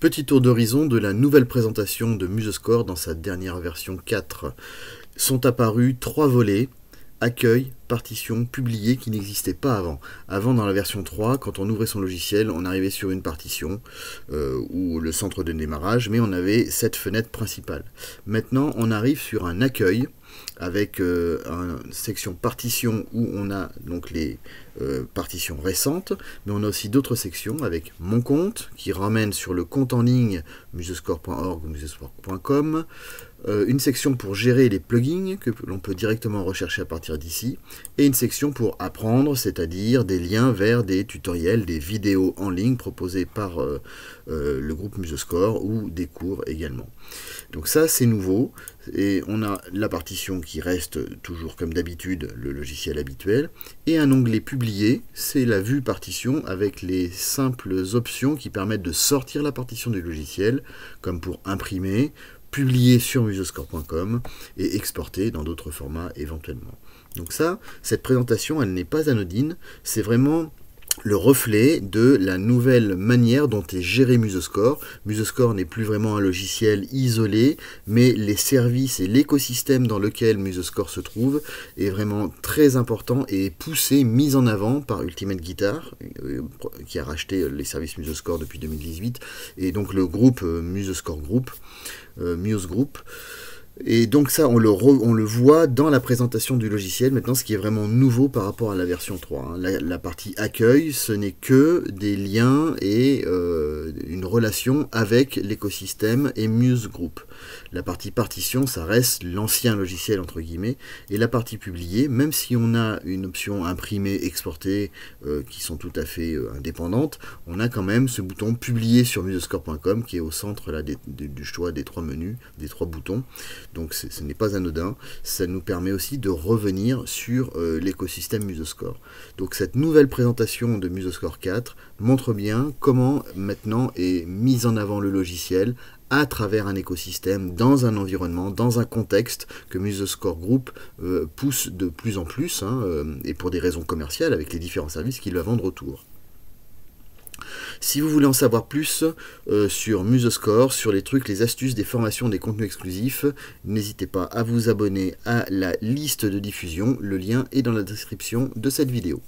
Petit tour d'horizon de la nouvelle présentation de Musescore dans sa dernière version 4. Sont apparus trois volets accueil, partition, publié qui n'existaient pas avant. Avant, dans la version 3, quand on ouvrait son logiciel, on arrivait sur une partition euh, ou le centre de démarrage, mais on avait cette fenêtre principale. Maintenant, on arrive sur un accueil avec euh, une section partition où on a donc les euh, partitions récentes, mais on a aussi d'autres sections avec mon compte qui ramène sur le compte en ligne musescore.org ou musescore.com, euh, une section pour gérer les plugins que l'on peut directement rechercher à partir d'ici, et une section pour apprendre, c'est-à-dire des liens vers des tutoriels, des vidéos en ligne proposées par le groupe Musescore ou des cours également. Donc ça c'est nouveau, et on a la partition qui reste toujours comme d'habitude, le logiciel habituel. Et un onglet publié, c'est la vue partition avec les simples options qui permettent de sortir la partition du logiciel, comme pour imprimer, publier sur musescore.com et exporter dans d'autres formats éventuellement. Donc ça, cette présentation, elle n'est pas anodine, c'est vraiment le reflet de la nouvelle manière dont est géré Musescore. Musescore n'est plus vraiment un logiciel isolé, mais les services et l'écosystème dans lequel Musescore se trouve est vraiment très important et poussé, mis en avant par Ultimate Guitar, euh, qui a racheté les services Musescore depuis 2018, et donc le groupe euh, Musescore Group, euh, Muse Group. Et donc ça, on le, voit dans la présentation du logiciel maintenant, ce qui est vraiment nouveau par rapport à la version 3. Hein. La, partie accueil, ce n'est que des liens et euh, une relation avec l'écosystème et Muse Group. La partie partition, ça reste l'ancien logiciel entre guillemets, et la partie publiée, même si on a une option imprimée, exportée, euh, qui sont tout à fait euh, indépendantes, on a quand même ce bouton publier sur musescore.com qui est au centre du choix des trois menus, des trois boutons. Donc ce n'est pas anodin. Ça nous permet aussi de revenir sur euh, l'écosystème MusoScore. Donc cette nouvelle présentation de MusoScore 4 montre bien comment maintenant est mis en avant le logiciel à travers un écosystème, dans un environnement, dans un contexte que MuseScore Group euh, pousse de plus en plus, hein, euh, et pour des raisons commerciales avec les différents services qu'il va vendre autour. Si vous voulez en savoir plus euh, sur Musescore, sur les trucs, les astuces des formations, des contenus exclusifs, n'hésitez pas à vous abonner à la liste de diffusion. Le lien est dans la description de cette vidéo.